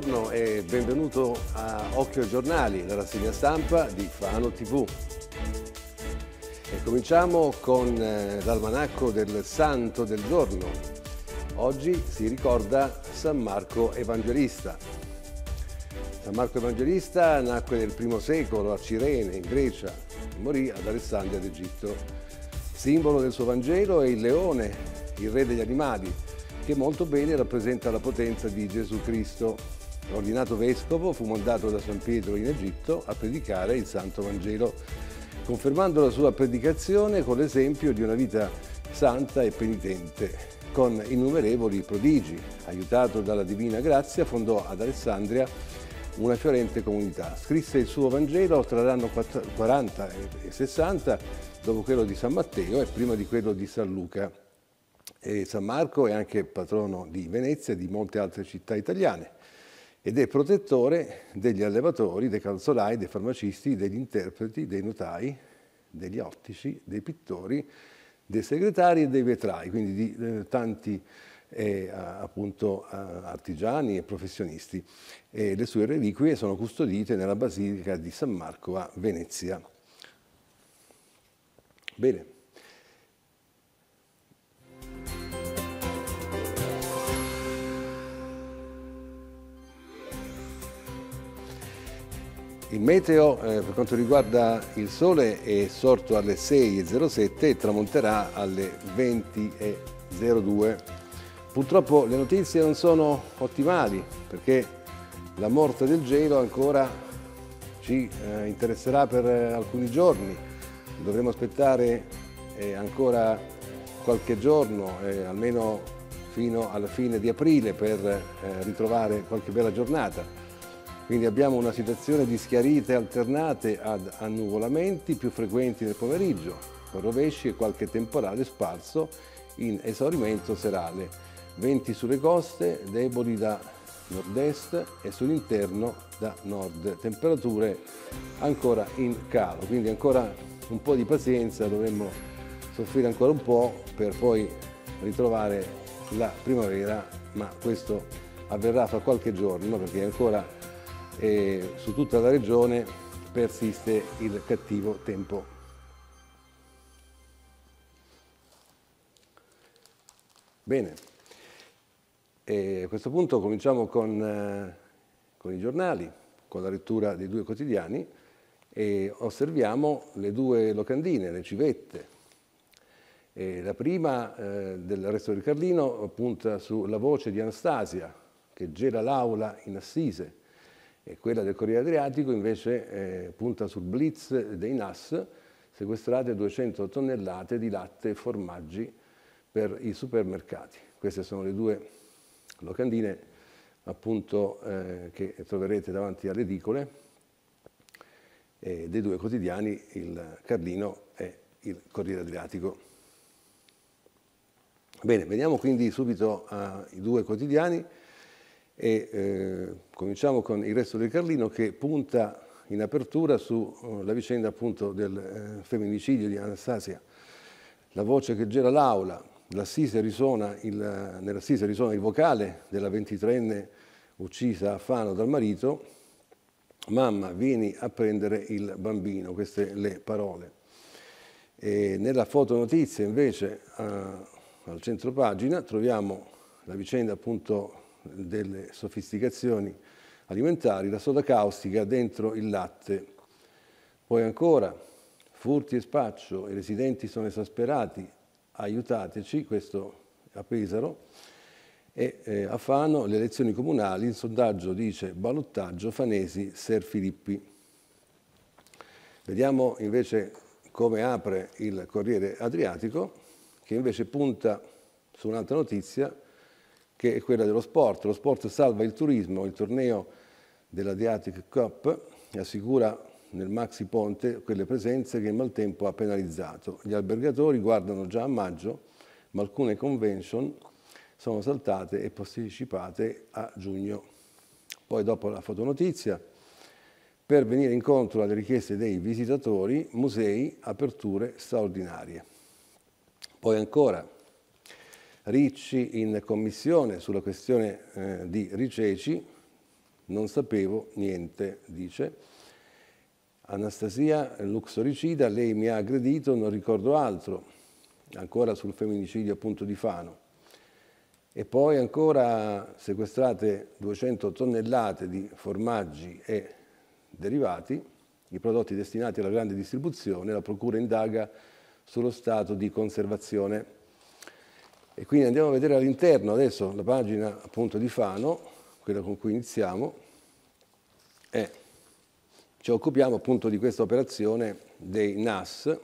buongiorno e benvenuto a Occhio ai Giornali, la rassegna stampa di Fano TV. E cominciamo con eh, l'almanacco del Santo del Giorno. Oggi si ricorda San Marco Evangelista. San Marco Evangelista nacque nel I secolo a Cirene, in Grecia, e morì ad Alessandria d'Egitto. Simbolo del suo Vangelo è il leone, il re degli animali, che molto bene rappresenta la potenza di Gesù Cristo. Ordinato vescovo, fu mandato da San Pietro in Egitto a predicare il Santo Vangelo, confermando la sua predicazione con l'esempio di una vita santa e penitente. Con innumerevoli prodigi, aiutato dalla divina grazia, fondò ad Alessandria una fiorente comunità. Scrisse il suo Vangelo tra l'anno 40 e 60, dopo quello di San Matteo e prima di quello di San Luca e San Marco è anche patrono di Venezia e di molte altre città italiane ed è protettore degli allevatori, dei calzolai, dei farmacisti, degli interpreti, dei notai, degli ottici, dei pittori, dei segretari e dei vetrai, quindi di eh, tanti eh, appunto, artigiani e professionisti. E le sue reliquie sono custodite nella Basilica di San Marco a Venezia. Bene. Il meteo eh, per quanto riguarda il sole è sorto alle 6.07 e tramonterà alle 20.02. Purtroppo le notizie non sono ottimali perché la morte del gelo ancora ci eh, interesserà per eh, alcuni giorni. Dovremo aspettare eh, ancora qualche giorno, eh, almeno fino alla fine di aprile per ritrovare qualche bella giornata. Quindi abbiamo una situazione di schiarite alternate ad annuvolamenti più frequenti nel pomeriggio, con rovesci e qualche temporale sparso in esaurimento serale. Venti sulle coste, deboli da nord-est e sull'interno da nord. Temperature ancora in calo, quindi ancora un po' di pazienza, dovremmo soffrire ancora un po' per poi ritrovare la primavera, ma questo avverrà fra qualche giorno perché ancora e su tutta la regione persiste il cattivo tempo. Bene, e a questo punto cominciamo con, eh, con i giornali, con la lettura dei due quotidiani e osserviamo le due locandine, le civette. E la prima eh, resto del Carlino punta sulla voce di Anastasia che gela l'aula in assise e quella del Corriere Adriatico invece eh, punta sul blitz dei NAS, sequestrate 200 tonnellate di latte e formaggi per i supermercati. Queste sono le due locandine appunto eh, che troverete davanti alle edicole eh, dei due quotidiani, il Carlino e il Corriere Adriatico. Bene, veniamo quindi subito ai due quotidiani e eh, cominciamo con il resto del Carlino che punta in apertura sulla eh, vicenda appunto del eh, femminicidio di Anastasia. La voce che gela l'aula, nell'assise risuona, risuona il vocale della 23enne uccisa a Fano dal marito, mamma vieni a prendere il bambino, queste le parole. E nella fotonotizia invece eh, al centro pagina troviamo la vicenda appunto delle sofisticazioni alimentari, la soda caustica dentro il latte. Poi ancora, furti e spaccio, i residenti sono esasperati, aiutateci, questo a Pesaro, e eh, a Fano le elezioni comunali, il sondaggio dice balottaggio Fanesi Ser Filippi. Vediamo invece come apre il Corriere Adriatico, che invece punta su un'altra notizia, che è quella dello sport. Lo sport salva il turismo, il torneo dell'Adriatic Cup assicura nel maxi ponte quelle presenze che il maltempo ha penalizzato. Gli albergatori guardano già a maggio, ma alcune convention sono saltate e posticipate a giugno. Poi dopo la fotonotizia, per venire incontro alle richieste dei visitatori, musei, aperture straordinarie. Poi ancora, Ricci in commissione sulla questione eh, di Riceci, non sapevo niente, dice. Anastasia eh, Luxoricida, lei mi ha aggredito, non ricordo altro, ancora sul femminicidio appunto di Fano. E poi ancora sequestrate 200 tonnellate di formaggi e derivati, i prodotti destinati alla grande distribuzione, la Procura indaga sullo stato di conservazione e quindi andiamo a vedere all'interno adesso la pagina appunto di Fano, quella con cui iniziamo, e ci occupiamo appunto di questa operazione dei NAS,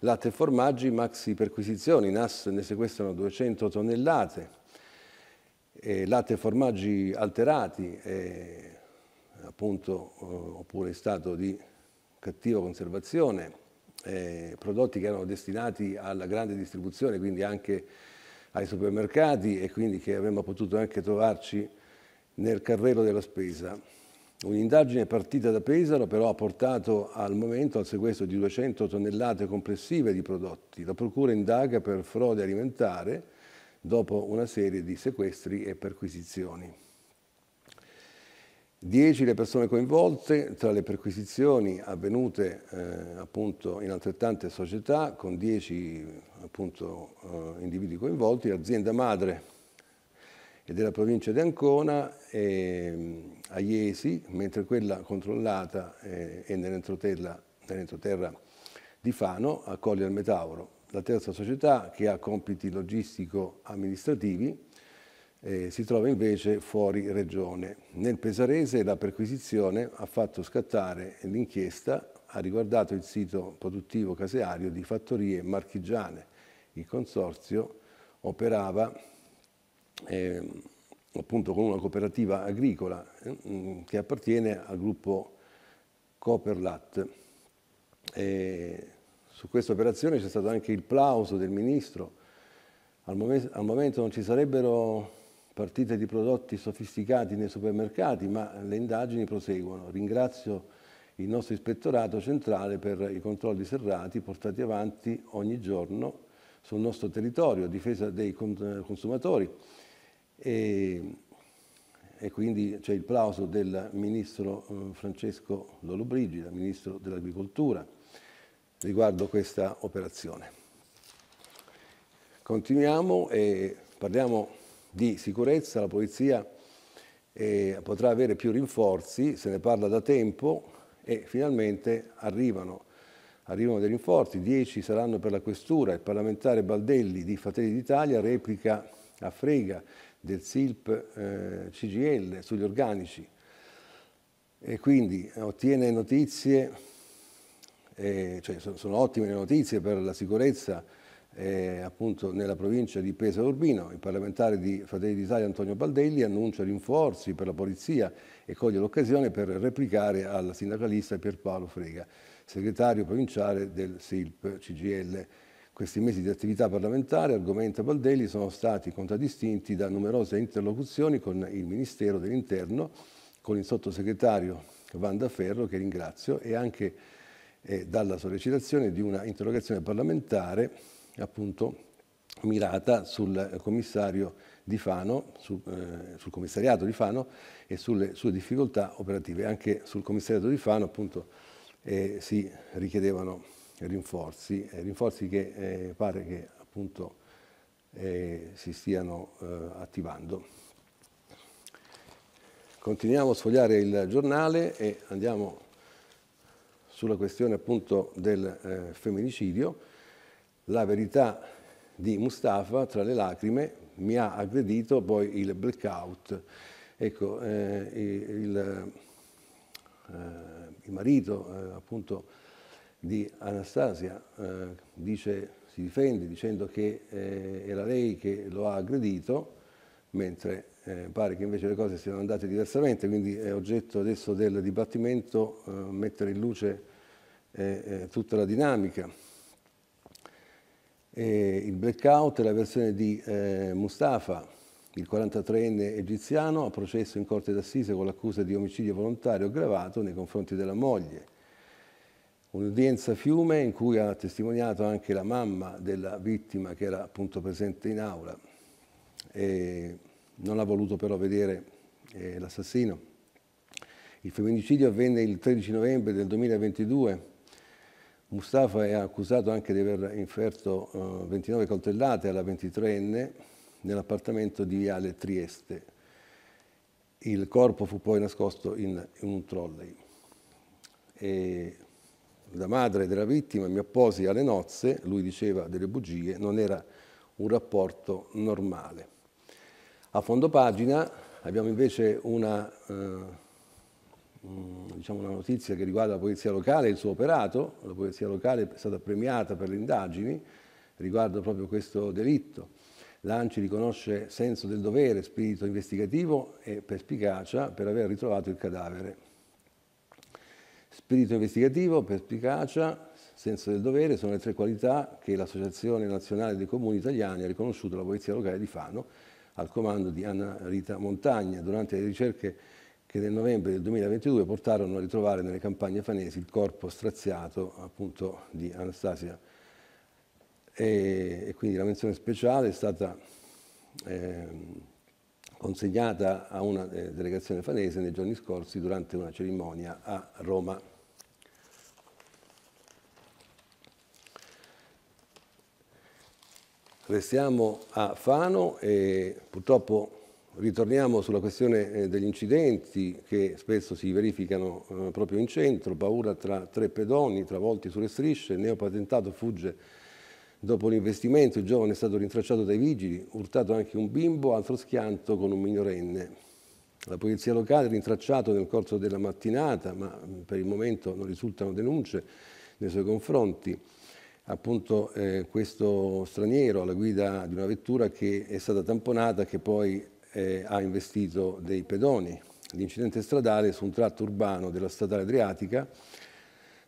latte e formaggi, maxi perquisizioni, I NAS ne sequestrano 200 tonnellate, e latte e formaggi alterati, e, appunto, eh, oppure in stato di cattiva conservazione, eh, prodotti che erano destinati alla grande distribuzione, quindi anche ai supermercati e quindi che avremmo potuto anche trovarci nel carrello della spesa. Un'indagine partita da Pesaro però ha portato al momento al sequestro di 200 tonnellate complessive di prodotti. La Procura indaga per frode alimentare dopo una serie di sequestri e perquisizioni. 10 le persone coinvolte tra le perquisizioni avvenute eh, appunto in altrettante società con 10 appunto, eh, individui coinvolti, l'azienda madre è della provincia di Ancona eh, a Iesi, mentre quella controllata è eh, nell'entroterra, nell'entroterra di Fano a Colli al Metauro, la terza società che ha compiti logistico-amministrativi eh, si trova invece fuori regione. Nel Pesarese la perquisizione ha fatto scattare l'inchiesta, ha riguardato il sito produttivo caseario di Fattorie Marchigiane. Il consorzio operava eh, appunto con una cooperativa agricola eh, mm, che appartiene al gruppo Coperlat. E su questa operazione c'è stato anche il plauso del Ministro. al, mom al momento non ci sarebbero partite di prodotti sofisticati nei supermercati, ma le indagini proseguono. Ringrazio il nostro ispettorato centrale per i controlli serrati portati avanti ogni giorno sul nostro territorio, a difesa dei consumatori. E, e quindi c'è il plauso del ministro eh, Francesco Lollobrigida, ministro dell'Agricoltura, riguardo questa operazione. Continuiamo e parliamo di sicurezza, la polizia eh, potrà avere più rinforzi, se ne parla da tempo e finalmente arrivano, arrivano dei rinforzi, 10 saranno per la questura, il parlamentare Baldelli di Fratelli d'Italia replica a frega del SILP eh, CGL sugli organici e quindi ottiene notizie, eh, cioè sono, sono ottime le notizie per la sicurezza eh, appunto nella provincia di Pesaro Urbino. Il parlamentare di Fratelli d'Italia Antonio Baldelli annuncia rinforzi per la polizia e coglie l'occasione per replicare al sindacalista Pierpaolo Frega, segretario provinciale del SILP CGL. Questi mesi di attività parlamentare, argomenta Baldelli, sono stati contraddistinti da numerose interlocuzioni con il Ministero dell'Interno, con il sottosegretario Vanda Ferro, che ringrazio, e anche eh, dalla sollecitazione di una interrogazione parlamentare appunto mirata sul commissario di Fano, sul, eh, sul commissariato di Fano e sulle sue difficoltà operative. Anche sul commissariato di Fano appunto eh, si richiedevano rinforzi, eh, rinforzi che eh, pare che appunto eh, si stiano eh, attivando. Continuiamo a sfogliare il giornale e andiamo sulla questione appunto del femminicidio la verità di Mustafa tra le lacrime mi ha aggredito poi il blackout. Ecco, eh, il, eh, il, marito eh, appunto di Anastasia eh, dice, si difende dicendo che eh, era lei che lo ha aggredito, mentre eh, pare che invece le cose siano andate diversamente, quindi è oggetto adesso del dibattimento mettere in luce tutta la dinamica. E il blackout è la versione di eh, Mustafa, il 43enne egiziano, a processo in corte d'assise con l'accusa di omicidio volontario aggravato nei confronti della moglie. Un'udienza fiume in cui ha testimoniato anche la mamma della vittima che era appunto presente in aula. E non ha voluto però vedere eh, l'assassino. Il femminicidio avvenne il 13 novembre del 2022 Mustafa è accusato anche di aver inferto 29 eh, coltellate alla 23enne nell'appartamento di Viale Trieste. Il corpo fu poi nascosto in, un trolley. E la madre della vittima mi apposi alle nozze, lui diceva delle bugie, non era un rapporto normale. A fondo pagina abbiamo invece una... Eh, Mm, diciamo, una notizia che riguarda la Polizia Locale e il suo operato. La Polizia Locale è stata premiata per le indagini riguardo proprio questo delitto. L'ANCI riconosce senso del dovere, spirito investigativo e perspicacia per aver ritrovato il cadavere. Spirito investigativo, perspicacia, senso del dovere sono le tre qualità che l'Associazione Nazionale dei Comuni Italiani ha riconosciuto alla Polizia Locale di Fano al comando di Anna Rita Montagna durante le ricerche che nel novembre del 2022 portarono a ritrovare nelle campagne fanesi il corpo straziato appunto di Anastasia. E, e quindi la menzione speciale è stata eh, consegnata a una eh, delegazione fanese nei giorni scorsi durante una cerimonia a Roma. Restiamo a Fano e purtroppo Ritorniamo sulla questione eh, degli incidenti che spesso si verificano eh, proprio in centro, paura tra tre pedoni, travolti sulle strisce, il neopatentato fugge dopo l'investimento, il giovane è stato rintracciato dai vigili, urtato anche un bimbo, altro schianto con un minorenne. La polizia locale è rintracciato nel corso della mattinata, ma mm, per il momento non risultano denunce nei suoi confronti appunto eh, questo straniero alla guida di una vettura che è stata tamponata che poi eh, ha investito dei pedoni. L'incidente stradale su un tratto urbano della statale Adriatica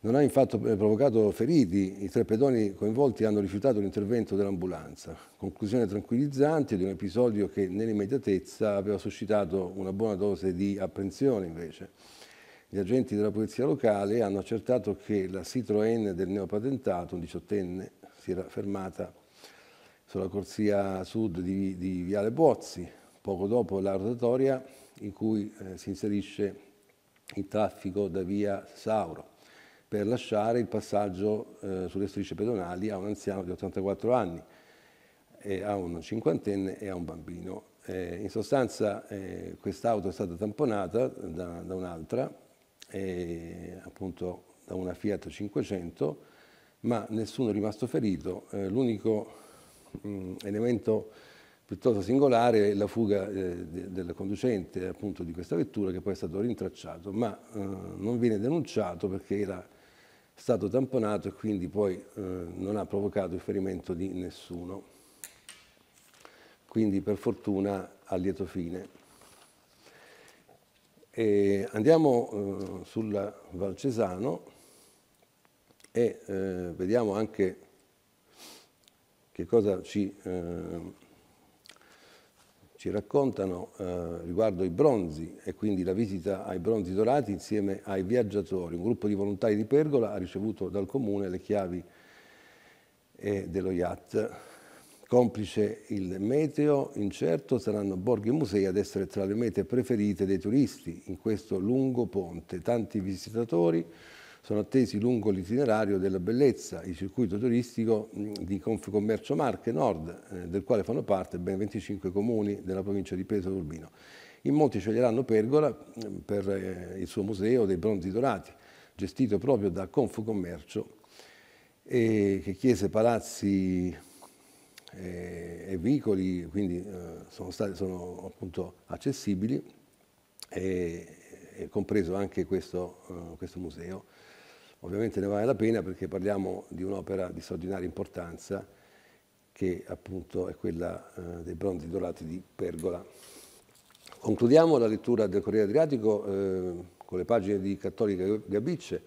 non ha infatti eh, provocato feriti, i tre pedoni coinvolti hanno rifiutato l'intervento dell'ambulanza. Conclusione tranquillizzante di un episodio che nell'immediatezza aveva suscitato una buona dose di apprensione invece. Gli agenti della polizia locale hanno accertato che la Citroën del neopatentato, un diciottenne, si era fermata sulla corsia sud di, di Viale Bozzi, poco dopo la rotatoria in cui eh, si inserisce il traffico da via Sauro per lasciare il passaggio eh, sulle strisce pedonali a un anziano di 84 anni, a un cinquantenne e a un bambino. Eh, in sostanza eh, quest'auto è stata tamponata da, da un'altra, eh, appunto da una Fiat 500, ma nessuno è rimasto ferito. Eh, l'unico mm, elemento piuttosto singolare la fuga eh, del conducente appunto, di questa vettura che poi è stato rintracciato, ma eh, non viene denunciato perché era stato tamponato e quindi poi eh, non ha provocato il ferimento di nessuno. Quindi per fortuna a lieto fine. E andiamo eh, sulla Valcesano e eh, vediamo anche che cosa ci eh, ci raccontano eh, riguardo i bronzi e quindi la visita ai bronzi dorati insieme ai viaggiatori. Un gruppo di volontari di Pergola ha ricevuto dal comune le chiavi eh, dello IAT. Complice il meteo incerto saranno borghi e musei ad essere tra le mete preferite dei turisti in questo lungo ponte. Tanti visitatori sono attesi lungo l'itinerario della bellezza, il circuito turistico mm, di Confcommercio Marche Nord, eh, del quale fanno parte ben 25 comuni della provincia di Pesaro Urbino. In molti sceglieranno Pergola mm, per eh, il suo museo dei bronzi dorati, gestito proprio da Confcommercio, che chiese palazzi eh, e vicoli, quindi sono, stati, sono appunto accessibili. E compreso anche questo, eh, questo museo. Ovviamente ne vale la pena perché parliamo di un'opera di straordinaria importanza che appunto è quella eh, dei bronzi dorati di Pergola. Concludiamo la lettura del Corriere Adriatico eh, con le pagine di Cattolica Gabicce.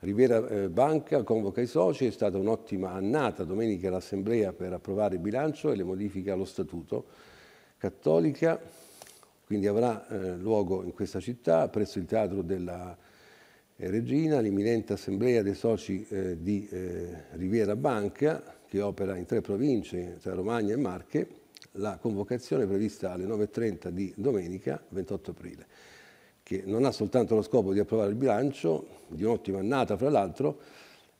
Riviera eh, Banca convoca i soci, è stata un'ottima annata domenica l'Assemblea per approvare il bilancio e le modifiche allo Statuto. Cattolica quindi avrà eh, luogo in questa città, presso il Teatro della eh, Regina, l'imminente assemblea dei soci eh, di eh, Riviera Banca, che opera in tre province, tra Romagna e Marche, la convocazione è prevista alle 9.30 di domenica 28 aprile, che non ha soltanto lo scopo di approvare il bilancio, di un'ottima annata fra l'altro,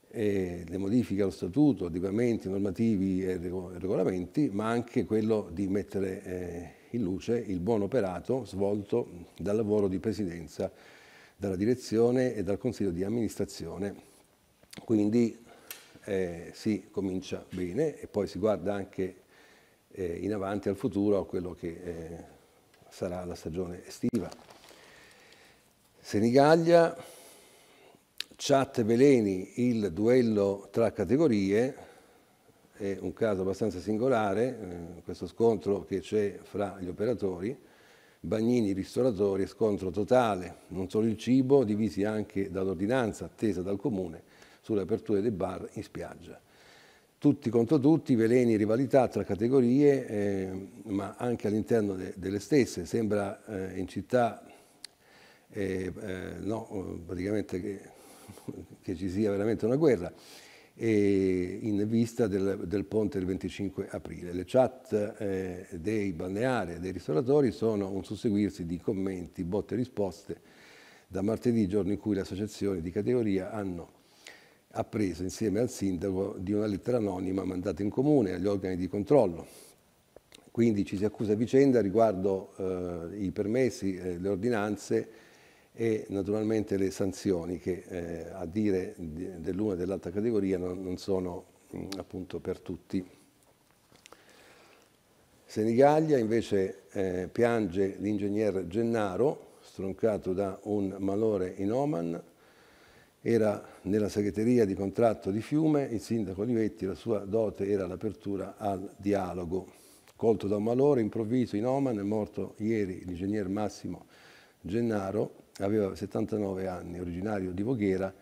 eh, le modifiche allo statuto, adeguamenti normativi e regolamenti, ma anche quello di mettere eh, in luce il buon operato svolto dal lavoro di presidenza, dalla direzione e dal consiglio di amministrazione. Quindi eh, si comincia bene e poi si guarda anche eh, in avanti al futuro a quello che eh, sarà la stagione estiva. Senigallia, Chat Veleni, il duello tra categorie, è un caso abbastanza singolare, eh, questo scontro che c'è fra gli operatori, bagnini, ristoratori, scontro totale, non solo il cibo, divisi anche dall'ordinanza attesa dal comune sulle aperture dei bar in spiaggia. Tutti contro tutti, veleni rivalità tra categorie, eh, ma anche all'interno de delle stesse. Sembra eh, in città eh, eh, no, praticamente che, che ci sia veramente una guerra e in vista del, del, ponte del 25 aprile. Le chat eh, dei balneari e dei ristoratori sono un susseguirsi di commenti, botte e risposte da martedì, giorno in cui le associazioni di categoria hanno appreso insieme al sindaco di una lettera anonima mandata in comune agli organi di controllo. Quindi ci si accusa a vicenda riguardo eh, i permessi, eh, le ordinanze, e naturalmente le sanzioni che eh, a dire dell'una e dell'altra categoria non, non sono mh, mm, appunto per tutti. Senigallia invece eh, piange l'ingegner Gennaro, stroncato da un malore in Oman, era nella segreteria di contratto di Fiume, il sindaco Olivetti, la sua dote era l'apertura al dialogo. Colto da un malore improvviso in Oman è morto ieri l'ingegner Massimo Gennaro, aveva 79 anni, originario di Voghera,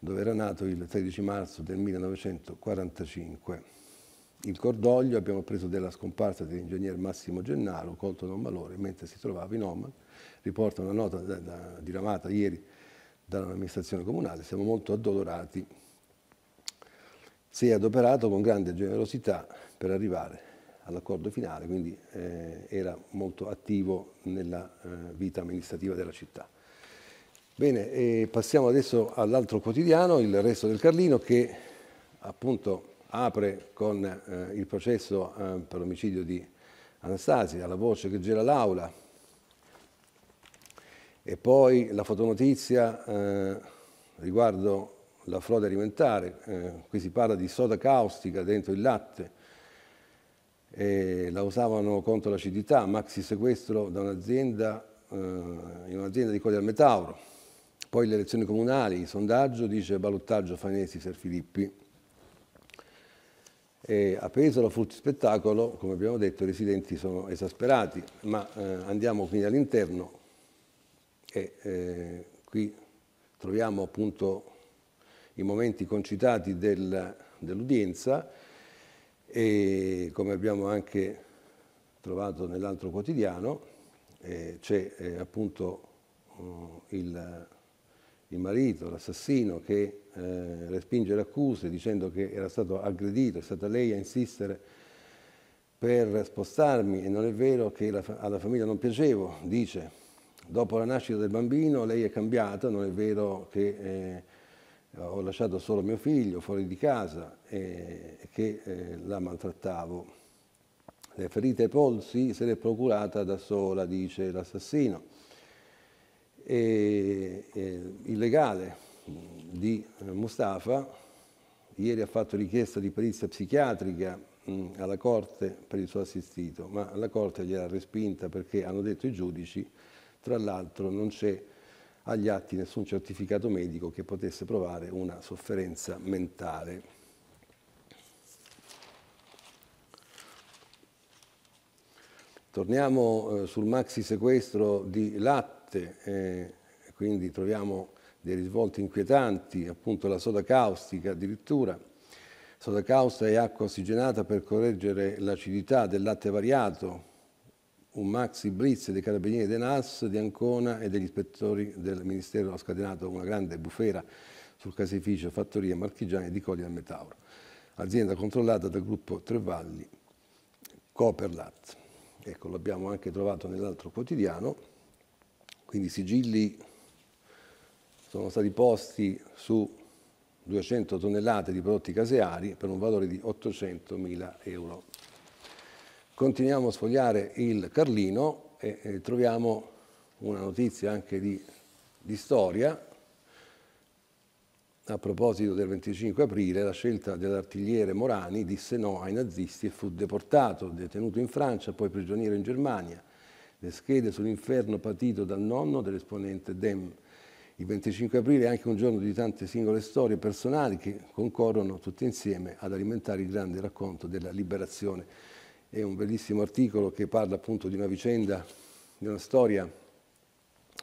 dove era nato il 13 marzo del 1945. Il cordoglio abbiamo preso della scomparsa dell'ingegner Massimo Gennaro, colto da un malore, mentre si trovava in Oman, riporta una nota da, da, diramata ieri dall'amministrazione comunale, siamo molto addolorati. Si è adoperato con grande generosità per arrivare all'accordo finale, quindi eh, era molto attivo nella eh, vita amministrativa della città. Bene, passiamo adesso all'altro quotidiano, il resto del Carlino, che appunto apre con eh, il processo eh, per l'omicidio di Anastasia, la voce che gela l'aula, e poi la fotonotizia eh, riguardo la frode alimentare, eh, qui si parla di soda caustica dentro il latte, la usavano contro l'acidità, maxi sequestro da un'azienda, eh, in un'azienda di Colle al Metauro. Poi le elezioni comunali, il sondaggio dice Balottaggio Fanesi Serfilippi. E a Pesaro, Furti Spettacolo, come abbiamo detto, i residenti sono esasperati, ma eh, andiamo quindi all'interno e eh, qui troviamo appunto i momenti concitati del, dell'udienza e come abbiamo anche trovato nell'altro quotidiano eh, c'è eh, appunto mm, il il marito, l'assassino, che eh, respinge le accuse dicendo che era stato aggredito, è stata lei a insistere per spostarmi e non è vero che la, alla famiglia non piacevo, dice. Dopo la nascita del bambino lei è cambiata, non è vero che... Eh, ho lasciato solo mio figlio fuori di casa eh, e eh, che eh, la maltrattavo. Le ferite ai polsi se le è procurata da sola, dice l'assassino. E, e, il legale di eh, Mustafa ieri ha fatto richiesta di perizia psichiatrica mh, alla Corte per il suo assistito, ma la Corte gliela ha respinta perché hanno detto i giudici, tra l'altro non c'è agli atti nessun certificato medico che potesse provare una sofferenza mentale. Torniamo eh, sul maxi sequestro di latte latte, eh, quindi troviamo dei risvolti inquietanti, appunto la soda caustica addirittura. Soda caustica e acqua ossigenata per correggere l'acidità del latte variato, un maxi blitz dei carabinieri de NAS di Ancona e degli ispettori del Ministero ha scatenato una grande bufera sul caseificio Fattoria Marchigiani di Coglia al Metauro, azienda controllata dal gruppo Trevalli Coperlat. Ecco, l'abbiamo anche trovato nell'altro quotidiano. Quindi i sigilli sono stati posti su 200 tonnellate di prodotti caseari per un valore di 800 mila euro. Continuiamo a sfogliare il Carlino e, e eh, troviamo una notizia anche di, di storia. A proposito del 25 aprile, la scelta dell'artigliere Morani disse no ai nazisti e fu deportato, detenuto in Francia, poi prigioniero in Germania le schede sull'inferno patito dal nonno dell'esponente Dem. Il 25 aprile è anche un giorno di tante singole storie personali che concorrono tutte insieme ad alimentare il grande racconto della liberazione. È un bellissimo articolo che parla appunto di una vicenda, di una storia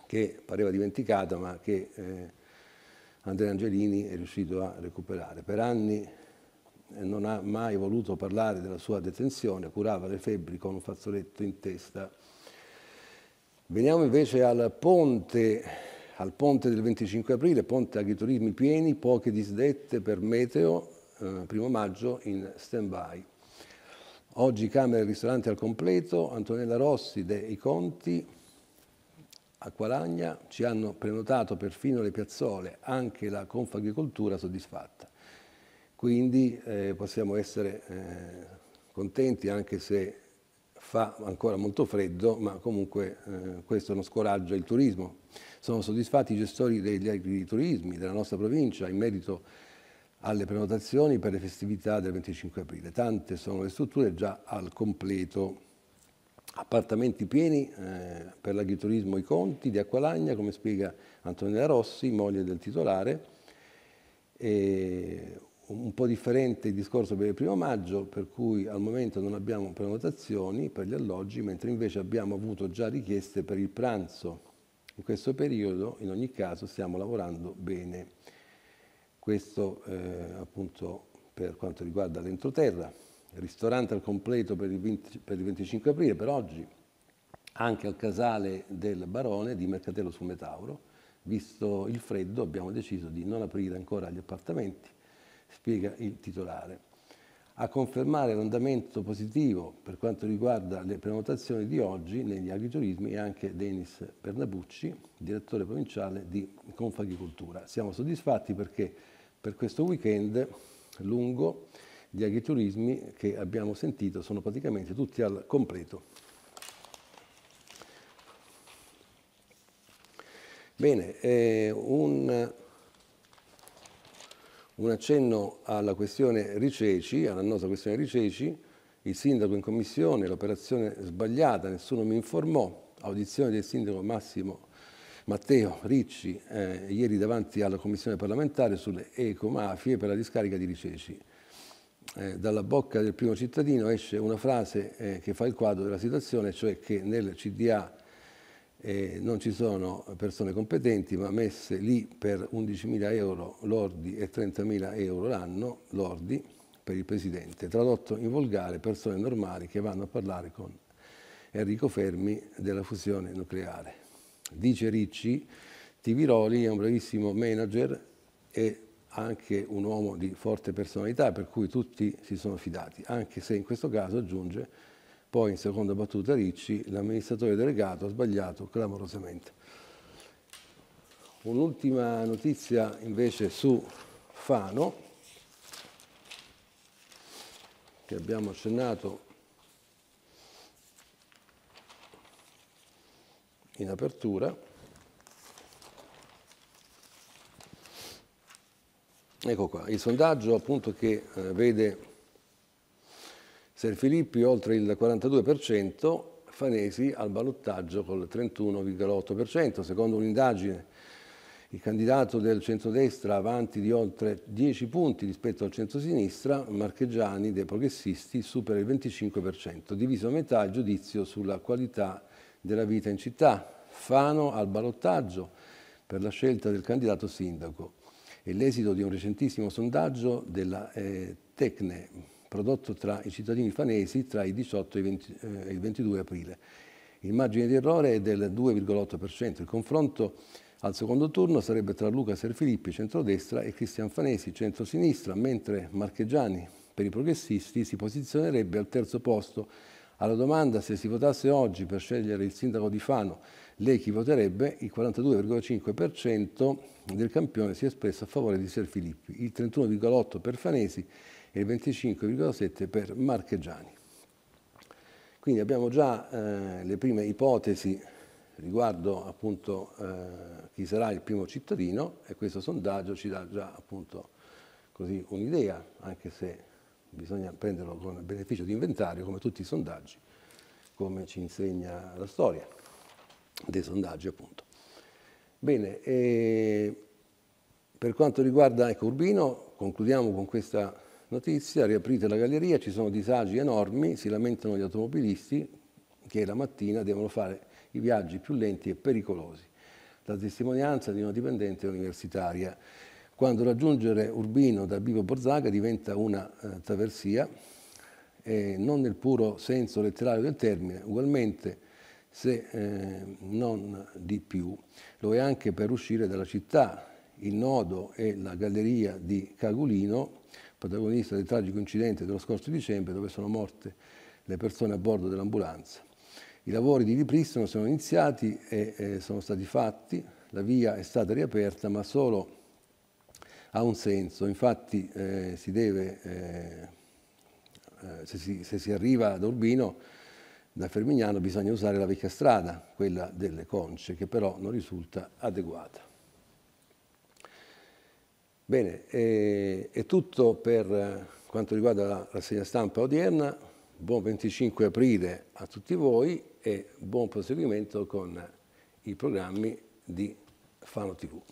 che pareva dimenticata ma che eh, Andrea Angelini è riuscito a recuperare. Per anni eh, non ha mai voluto parlare della sua detenzione, curava le febbri con un fazzoletto in testa Veniamo invece al ponte, al ponte del 25 aprile, ponte agriturismi pieni, poche disdette per meteo, eh, primo maggio in stand-by. Oggi camere e ristoranti al completo, Antonella Rossi de I Conti a Qualagna ci hanno prenotato perfino le piazzole, anche la Confagricoltura soddisfatta. Quindi eh, possiamo essere eh, contenti anche se fa ancora molto freddo, ma comunque eh, questo non scoraggia il turismo. Sono soddisfatti i gestori degli agriturismi della nostra provincia in merito alle prenotazioni per le festività del 25 aprile. Tante sono le strutture già al completo. Appartamenti pieni eh, per l'agriturismo I Conti di Acqualagna, come spiega Antonella Rossi, moglie del titolare, e un po' differente il discorso per il primo maggio, per cui al momento non abbiamo prenotazioni per gli alloggi, mentre invece abbiamo avuto già richieste per il pranzo. In questo periodo, in ogni caso, stiamo lavorando bene. Questo eh, appunto per quanto riguarda l'entroterra. ristorante al completo per il, 20, per il 25 aprile, per oggi, anche al casale del Barone di Mercatello sul Metauro. Visto il freddo abbiamo deciso di non aprire ancora gli appartamenti spiega il titolare. A confermare l'andamento positivo per quanto riguarda le prenotazioni di oggi negli agriturismi è anche Denis Pernabucci, direttore provinciale di Confagricoltura. Siamo soddisfatti perché per questo weekend lungo gli agriturismi che abbiamo sentito sono praticamente tutti al completo. Bene, eh, un un accenno alla questione Riceci, all'annosa questione Riceci, il sindaco in commissione, l'operazione sbagliata, nessuno mi informò, audizione del sindaco Massimo Matteo Ricci eh, ieri davanti alla commissione parlamentare sulle ecomafie per la discarica di Riceci. Eh, dalla bocca del primo cittadino esce una frase eh, che fa il quadro della situazione, cioè che nel CDA eh, non ci sono persone competenti, ma messe lì per 11.000 euro lordi e 30.000 euro l'anno lordi per il Presidente, tradotto in volgare persone normali che vanno a parlare con Enrico Fermi della fusione nucleare. Dice Ricci, Tiviroli è un bravissimo manager e anche un uomo di forte personalità per cui tutti si sono fidati, anche se in questo caso aggiunge poi in seconda battuta Ricci, l'amministratore delegato ha sbagliato clamorosamente. Un'ultima notizia invece su Fano, che abbiamo accennato in apertura. Ecco qua, il sondaggio appunto che eh, vede Filippi oltre il 42%, Fanesi al ballottaggio col 31,8%. Secondo un'indagine il candidato del centrodestra avanti di oltre 10 punti rispetto al centrosinistra, Marchegiani dei progressisti supera il 25%, diviso a metà il giudizio sulla qualità della vita in città, Fano al ballottaggio per la scelta del candidato sindaco. È l'esito di un recentissimo sondaggio della eh, Tecne prodotto tra i cittadini fanesi tra il 18 e il, 20, eh, il 22 aprile. Il margine di errore è del 2,8%. Il confronto al secondo turno sarebbe tra Luca Serfilippi, centrodestra, e Cristian Fanesi, centrosinistra, mentre Marchegiani, per i progressisti, si posizionerebbe al terzo posto. Alla domanda se si votasse oggi per scegliere il sindaco di Fano, lei chi voterebbe, il 42,5% del campione si è espresso a favore di Serfilippi, il 31,8% per Fanesi e il 25,7 per Marchegiani. Quindi abbiamo già eh, le prime ipotesi riguardo appunto eh, chi sarà il primo cittadino e questo sondaggio ci dà già appunto così un'idea, anche se bisogna prenderlo con beneficio di inventario come tutti i sondaggi, come ci insegna la storia dei sondaggi appunto. Bene, per quanto riguarda ecco, Urbino, concludiamo con questa Notizia, riaprite la galleria, ci sono disagi enormi, si lamentano gli automobilisti che la mattina devono fare i viaggi più lenti e pericolosi. La testimonianza di una dipendente universitaria. Quando raggiungere Urbino da Bivo Borzaga diventa una eh, traversia, eh, non nel puro senso letterario del termine, ugualmente se eh, non di più. Lo è anche per uscire dalla città. Il nodo e la galleria di Cagulino protagonista del tragico incidente dello scorso dicembre dove sono morte le persone a bordo dell'ambulanza. I lavori di ripristino sono iniziati e eh, sono stati fatti, la via è stata riaperta ma solo ha un senso, infatti eh, si deve, eh, eh, se, si, se si arriva ad Urbino da Fermignano bisogna usare la vecchia strada, quella delle conce, che però non risulta adeguata. Bene, è tutto per eh, quanto riguarda la rassegna stampa odierna. Buon 25 aprile a tutti voi e buon proseguimento con i programmi di Fano TV.